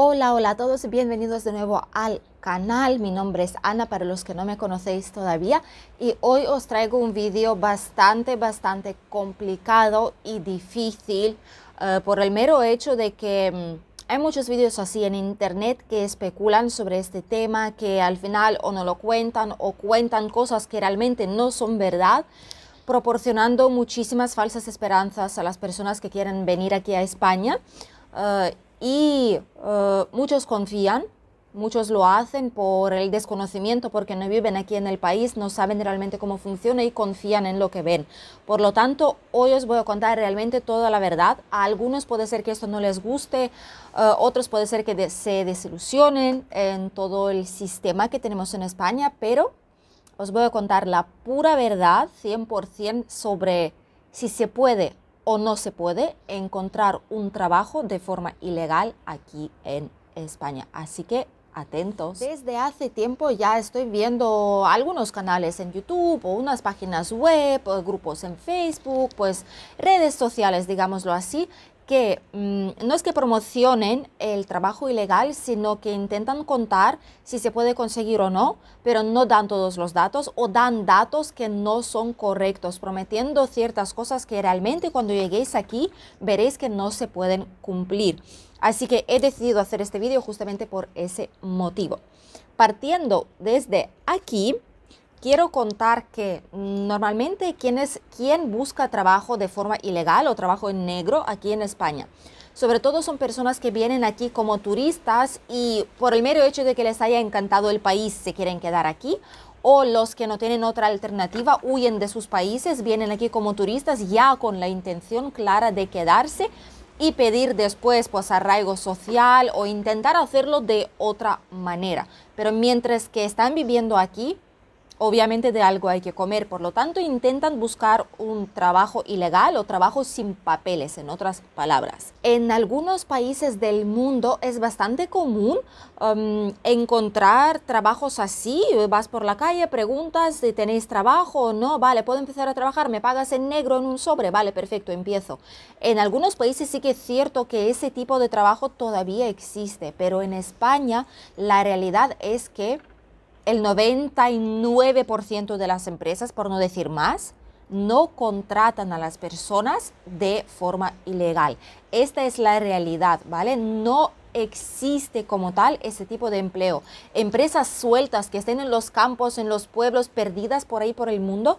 Hola, hola a todos, bienvenidos de nuevo al canal. Mi nombre es Ana para los que no me conocéis todavía y hoy os traigo un vídeo bastante, bastante complicado y difícil eh, por el mero hecho de que... Mm, hay muchos vídeos así en internet que especulan sobre este tema, que al final o no lo cuentan o cuentan cosas que realmente no son verdad, proporcionando muchísimas falsas esperanzas a las personas que quieren venir aquí a España. Eh, y eh, muchos confían, muchos lo hacen por el desconocimiento, porque no viven aquí en el país, no saben realmente cómo funciona y confían en lo que ven. Por lo tanto, hoy os voy a contar realmente toda la verdad. A algunos puede ser que esto no les guste, eh, otros puede ser que se desilusionen en todo el sistema que tenemos en España, pero os voy a contar la pura verdad 100% sobre si se puede o no se puede encontrar un trabajo de forma ilegal aquí en España. Así que atentos. Desde hace tiempo ya estoy viendo algunos canales en YouTube o unas páginas web, o grupos en Facebook, pues redes sociales, digámoslo así, que mm, no es que promocionen el trabajo ilegal, sino que intentan contar si se puede conseguir o no, pero no dan todos los datos o dan datos que no son correctos, prometiendo ciertas cosas que realmente cuando lleguéis aquí veréis que no se pueden cumplir. Así que he decidido hacer este vídeo justamente por ese motivo. Partiendo desde aquí, quiero contar que normalmente quien, busca trabajo de forma ilegal o trabajo en negro aquí en España, sobre todo son personas que vienen aquí como turistas y por el mero hecho de que les haya encantado el país se quieren quedar aquí o los que no tienen otra alternativa huyen de sus países, vienen aquí como turistas ya con la intención clara de quedarse y pedir después pues arraigo social o intentar hacerlo de otra manera. Pero mientras que están viviendo aquí, obviamente de algo hay que comer, por lo tanto intentan buscar un trabajo ilegal o trabajo sin papeles, en otras palabras. En algunos países del mundo es bastante común um, encontrar trabajos así, vas por la calle, preguntas si tenéis trabajo o no, vale, puedo empezar a trabajar, me pagas en negro en un sobre, vale, perfecto, empiezo. En algunos países sí que es cierto que ese tipo de trabajo todavía existe, pero en España la realidad es que el 99% de las empresas, por no decir más, no contratan a las personas de forma ilegal. Esta es la realidad, ¿vale? No existe como tal ese tipo de empleo. Empresas sueltas que estén en los campos, en los pueblos, perdidas por ahí por el mundo,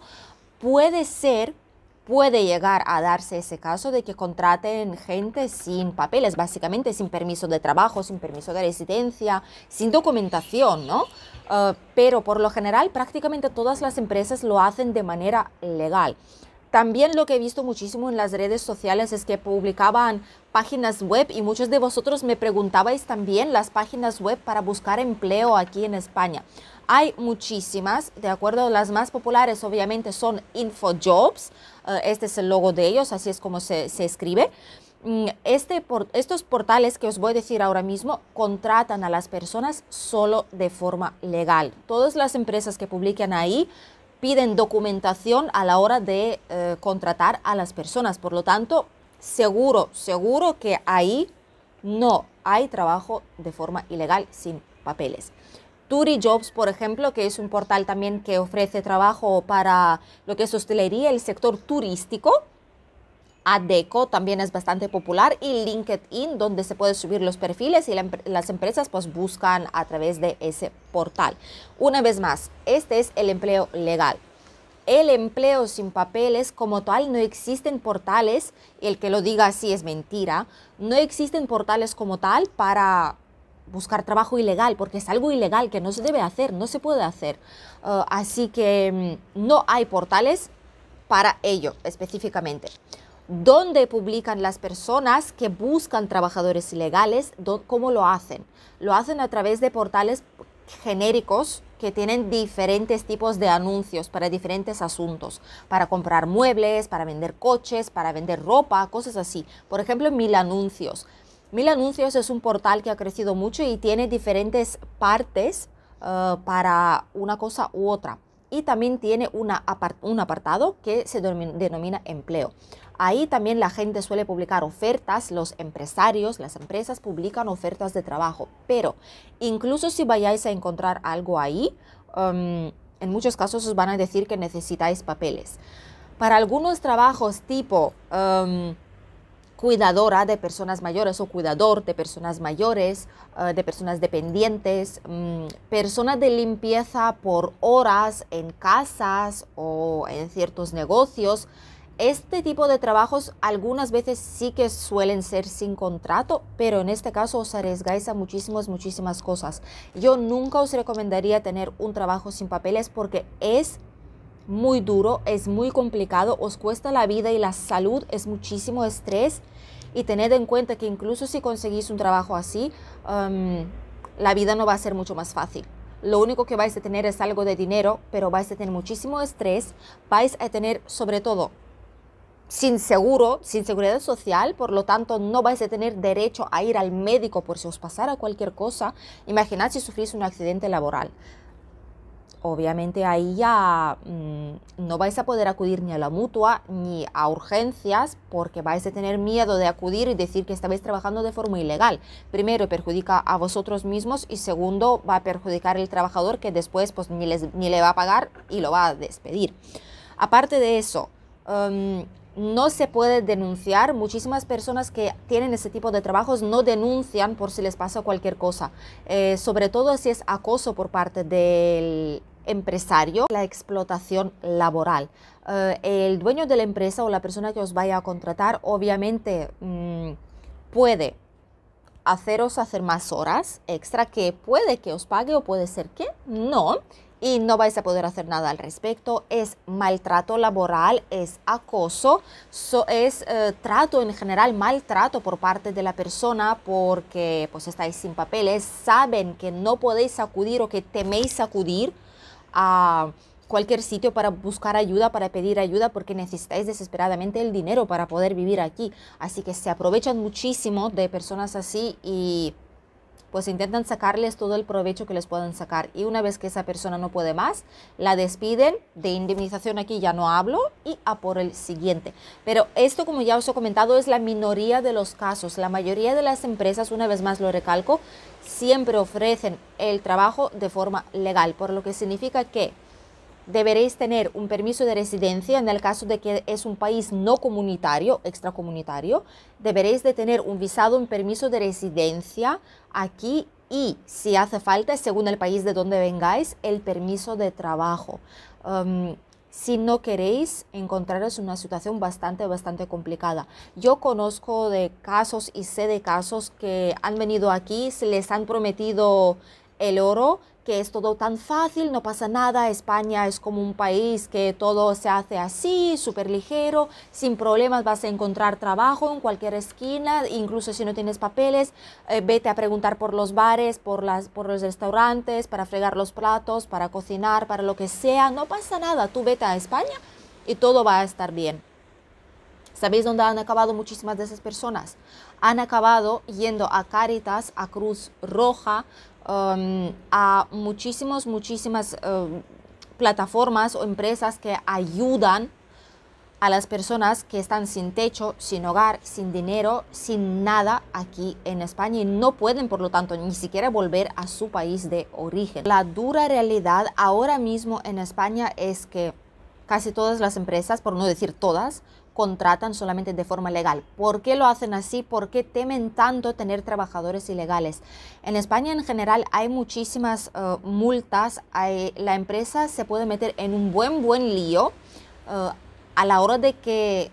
puede ser puede llegar a darse ese caso de que contraten gente sin papeles, básicamente sin permiso de trabajo, sin permiso de residencia, sin documentación, ¿no? Eh, pero por lo general prácticamente todas las empresas lo hacen de manera legal. También lo que he visto muchísimo en las redes sociales es que publicaban páginas web y muchos de vosotros me preguntabais también las páginas web para buscar empleo aquí en España. Hay muchísimas, de acuerdo, las más populares obviamente son InfoJobs, eh, este es el logo de ellos, así es como se, escribe. Mm, este, estos portales que os voy a decir ahora mismo contratan a las personas solo de forma legal. Todas las empresas que publican ahí piden documentación a la hora de eh, contratar a las personas. Por lo tanto, seguro, seguro que ahí no hay trabajo de forma ilegal sin papeles jobs por ejemplo, que es un portal también que ofrece trabajo para lo que es hostelería, el sector turístico. ADECO también es bastante popular y LinkedIn, donde se pueden subir los perfiles y las empresas pues buscan a través de ese portal. Una vez más, este es el empleo legal. El empleo sin papeles como tal no existen portales, el que lo diga así es mentira, no existen portales como tal para buscar trabajo ilegal, porque es algo ilegal que no se debe hacer, no se puede hacer. Eh, así que mm, no hay portales para ello específicamente. ¿Dónde publican las personas que buscan trabajadores ilegales? ¿Cómo lo hacen? Lo hacen a través de portales genéricos que tienen diferentes tipos de anuncios para diferentes asuntos, para comprar muebles, para vender coches, para vender ropa, cosas así. Por ejemplo, mil anuncios. Mil Anuncios es un portal que ha crecido mucho y tiene diferentes partes eh, para una cosa u otra. Y también tiene una un apartado que se denomina empleo. Ahí también la gente suele publicar ofertas, los empresarios, las empresas publican ofertas de trabajo. Pero incluso si vayáis a encontrar algo ahí, em, en muchos casos os van a decir que necesitáis papeles. Para algunos trabajos tipo... Em, cuidadora de personas mayores o cuidador de personas mayores, eh, de personas dependientes, mm, personas de limpieza por horas en casas o en ciertos negocios. Este tipo de trabajos algunas veces sí que suelen ser sin contrato, pero en este caso os arriesgáis a muchísimas, muchísimas cosas. Yo nunca os recomendaría tener un trabajo sin papeles porque es muy duro, es muy complicado, os cuesta la vida y la salud, es muchísimo estrés y tened en cuenta que incluso si conseguís un trabajo así, um, la vida no va a ser mucho más fácil. Lo único que vais a tener es algo de dinero, pero vais a tener muchísimo estrés, vais a tener sobre todo sin seguro, sin seguridad social, por lo tanto no vais a tener derecho a ir al médico por si os pasara cualquier cosa. Imaginad si sufrís un accidente laboral obviamente ahí ya mm, no vais a poder acudir ni a la mutua ni a urgencias porque vais a tener miedo de acudir y decir que estabais trabajando de forma ilegal. Primero, perjudica a vosotros mismos y segundo, va a perjudicar el trabajador que después pues, ni, ni le va a pagar y lo va a despedir. Aparte de eso, em, no se puede denunciar. Muchísimas personas que tienen ese tipo de trabajos no denuncian por si les pasa cualquier cosa, eh, sobre todo si es acoso por parte del empresario, la explotación laboral. Eh, el dueño de la empresa o la persona que os vaya a contratar obviamente mm, puede haceros hacer más horas extra que puede que os pague o puede ser que no y no vais a poder hacer nada al respecto. Es maltrato laboral, es acoso, es eh, trato en general, maltrato por parte de la persona porque pues estáis sin papeles, saben que no podéis acudir o que teméis acudir a cualquier sitio para buscar ayuda, para pedir ayuda, porque necesitáis desesperadamente el dinero para poder vivir aquí. Así que se aprovechan muchísimo de personas así y pues intentan sacarles todo el provecho que les puedan sacar. Y una vez que esa persona no puede más, la despiden, de indemnización aquí ya no hablo, y a por el siguiente. Pero esto, como ya os he comentado, es la minoría de los casos. La mayoría de las empresas, una vez más lo recalco, siempre ofrecen el trabajo de forma legal, por lo que significa que deberéis tener un permiso de residencia en el caso de que es un país no comunitario, extracomunitario, deberéis de tener un visado, un permiso de residencia aquí y si hace falta, según el país de donde vengáis, el permiso de trabajo. Um, si no queréis encontraros una situación bastante, bastante complicada. Yo conozco de casos y sé de casos que han venido aquí, se les han prometido el oro, que es todo tan fácil, no pasa nada, España es como un país que todo se hace así, súper ligero, sin problemas vas a encontrar trabajo en cualquier esquina, incluso si no tienes papeles, eh, vete a preguntar por los bares, por, por los restaurantes, para fregar los platos, para cocinar, para lo que sea, no pasa nada, tú vete a España y todo va a estar bien. ¿Sabéis dónde han acabado muchísimas de esas personas? Han acabado yendo a Cáritas, a Cruz Roja, Um, a muchísimas, muchísimas um, plataformas o empresas que ayudan a las personas que están sin techo, sin hogar, sin dinero, sin nada aquí en España y no pueden, por lo tanto, ni siquiera volver a su país de origen. La dura realidad ahora mismo en España es que casi todas las empresas, por no decir todas, contratan solamente de forma legal. ¿Por qué lo hacen así? ¿Por qué temen tanto tener trabajadores ilegales? En España en general hay muchísimas eh, multas. la empresa se puede meter en un buen, buen lío eh, a la hora de que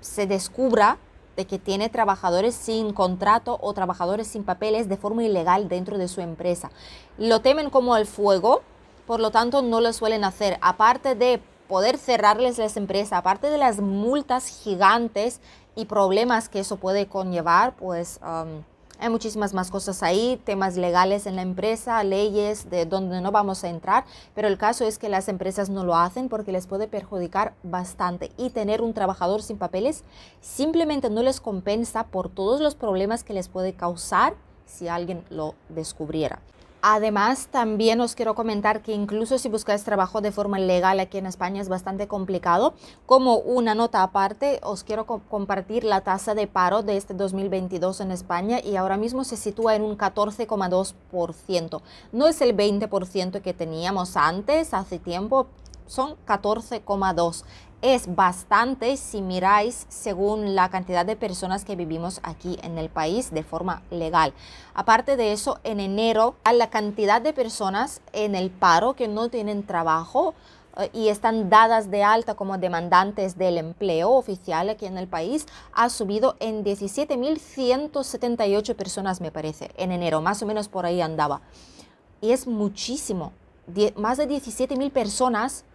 se descubra de que tiene trabajadores sin contrato o trabajadores sin papeles de forma ilegal dentro de su empresa. Lo temen como al fuego, por lo tanto no lo suelen hacer. Aparte de poder cerrarles las empresas, aparte de las multas gigantes y problemas que eso puede conllevar, pues um, hay muchísimas más cosas ahí, temas legales en la empresa, leyes de donde no vamos a entrar, pero el caso es que las empresas no lo hacen porque les puede perjudicar bastante y tener un trabajador sin papeles simplemente no les compensa por todos los problemas que les puede causar si alguien lo descubriera. Además, también os quiero comentar que incluso si buscáis trabajo de forma legal aquí en España es bastante complicado. Como una nota aparte, os quiero compartir la tasa de paro de este 2022 en España y ahora mismo se sitúa en un 14,2%. No es el 20% que teníamos antes, hace tiempo, son 14,2% es bastante si miráis según la cantidad de personas que vivimos aquí en el país de forma legal. Aparte de eso, en enero, la cantidad de personas en el paro que no tienen trabajo eh, y están dadas de alta como demandantes del empleo oficial aquí en el país ha subido en 17.178 personas, me parece, en enero, más o menos por ahí andaba. Y es muchísimo, más de 17.000 personas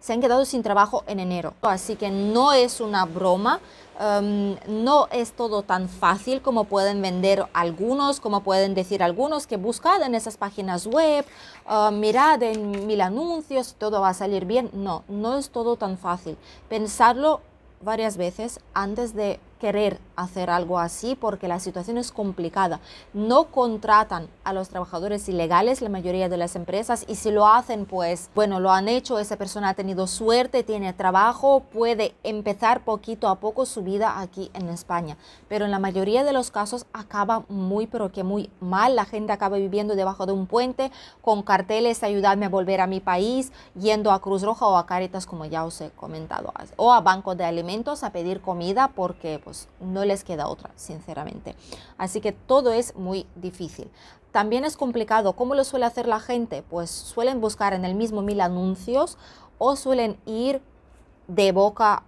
se han quedado sin trabajo en enero. Así que no es una broma, em, no es todo tan fácil como pueden vender algunos, como pueden decir algunos que buscad en esas páginas web, em, mirad en mil anuncios, todo va a salir bien. No, no es todo tan fácil. Pensarlo varias veces antes de querer hacer algo así porque la situación es complicada. No contratan a los trabajadores ilegales la mayoría de las empresas y si lo hacen, pues bueno, lo han hecho, esa persona ha tenido suerte, tiene trabajo, puede empezar poquito a poco su vida aquí en España. Pero en la mayoría de los casos acaba muy, pero que muy mal. La gente acaba viviendo debajo de un puente con carteles, ayudarme a volver a mi país, yendo a Cruz Roja o a Caritas, como ya os he comentado, o a Banco de Alimentos a pedir comida porque... Pues, pues, no les queda otra, sinceramente. Así que todo es muy difícil. También es complicado. ¿Cómo lo suele hacer la gente? Pues suelen buscar en el mismo mil anuncios o suelen ir de boca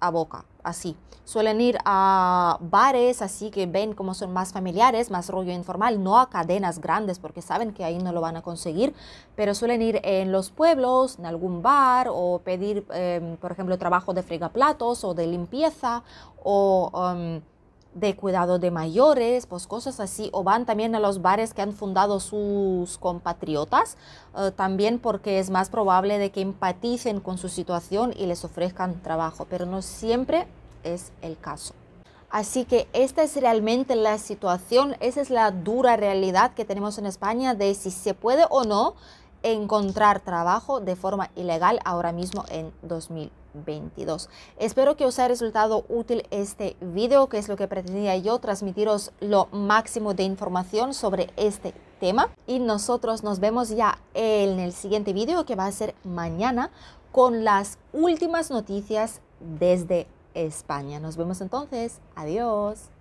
a boca así. Suelen ir a bares, así que ven como son más familiares, más rollo informal, no a cadenas grandes porque saben que ahí no lo van a conseguir, pero suelen ir en los pueblos, en algún bar o pedir, em, por ejemplo, trabajo de fregaplatos o de limpieza o... Em, de cuidado de mayores, pues cosas así, o van también a los bares que han fundado sus compatriotas, eh, también porque es más probable de que empaticen con su situación y les ofrezcan trabajo, pero no siempre es el caso. Así que esta es realmente la situación, esa es la dura realidad que tenemos en España de si se puede o no encontrar trabajo de forma ilegal ahora mismo en 2022. Espero que os haya resultado útil este video, que es lo que pretendía yo, transmitiros lo máximo de información sobre este tema. Y nosotros nos vemos ya en el siguiente video, que va a ser mañana, con las últimas noticias desde España. Nos vemos entonces. Adiós.